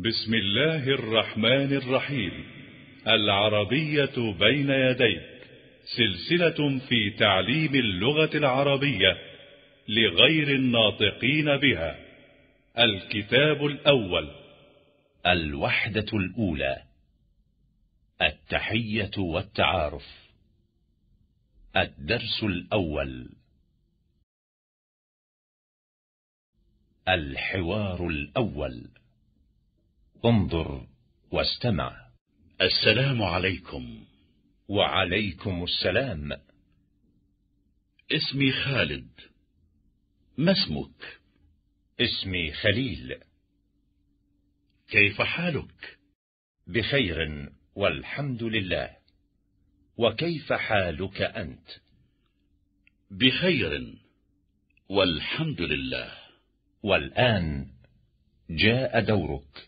بسم الله الرحمن الرحيم العربية بين يديك سلسلة في تعليم اللغة العربية لغير الناطقين بها الكتاب الأول الوحدة الأولى التحية والتعارف الدرس الأول الحوار الأول انظر واستمع السلام عليكم وعليكم السلام اسمي خالد ما اسمك اسمي خليل كيف حالك بخير والحمد لله وكيف حالك أنت بخير والحمد لله والآن جاء دورك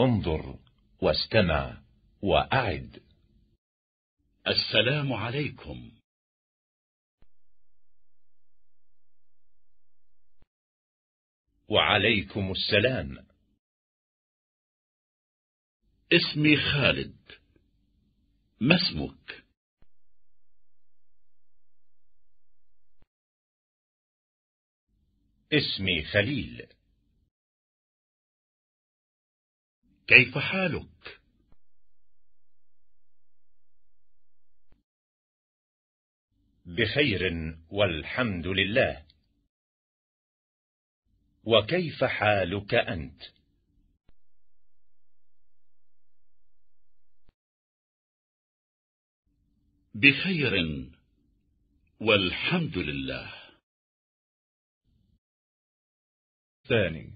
انظر واستمع وأعد السلام عليكم وعليكم السلام اسمي خالد ما اسمك اسمي خليل كيف حالك؟ بخير والحمد لله وكيف حالك أنت؟ بخير والحمد لله ثاني